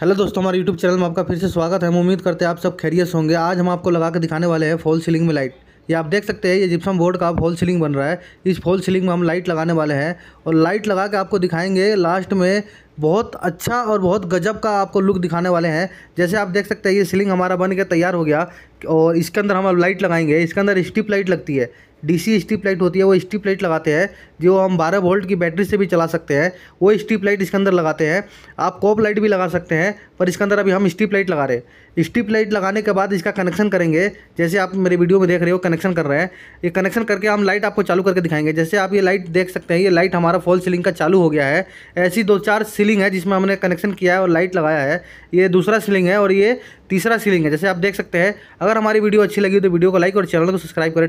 hello दोस्तों हमारे YouTube channel में आपका फिर से स्वागत है हम उम्मीद करते हैं आप सब खैरियस होंगे आज हम आपको लगा के दिखाने वाले हैं फॉल सीलिंग में लाइट ये आप देख सकते हैं ये जिप्सम बोर्ड का फॉल सीलिंग बन रहा है इस फॉल सीलिंग में हम लाइट लगाने वाले हैं और लाइट लगा के आपको दिखाएंगे लास्ट में बहुत अच्छा और बहुत गजब का आपको लुक दिखाने वाले हैं जैसे आप देख सकते हैं ये सीलिंग हमारा बन के तैयार हो गया और इसके अंदर हम अब लाइट लगाएंगे इसके अंदर स्ट्रिप लाइट लगती है डीसी स्ट्रिप लाइट होती है वो स्ट्रिप लाइट लगाते हैं जो हम 12 वोल्ट की बैटरी से भी चला सकते हैं वो स्ट्रिप लाइट इसके अंदर लगाते हैं आप कॉप लाइट भी लगा सकते हैं पर इसके अंदर अभी हम स्ट्रिप लाइट लगा रहे हैं स्ट्रिप लाइट लगाने के बाद इसका कनेक्शन करेंगे जैसे आप मेरे वीडियो में देख रहे हो कनेक्शन कर रहे हैं ये कनेक्शन करके हम लाइट आपको चालू करके दिखाएंगे जैसे आप ये लाइट देख सकते हैं ये लाइट हमारा फॉल सीलिंग का चालू हो गया है ऐसी दो चार सीलिंग है जिसमें हमने कनेक्शन किया है और लाइट लगाया है ये दूसरा सीलिंग है और ये तीसरा सीलिंग है जैसे आप देख सकते हैं अगर हमारी वीडियो अच्छी लगी तो वीडियो को लाइक और चैनल को सब्सक्राइब करें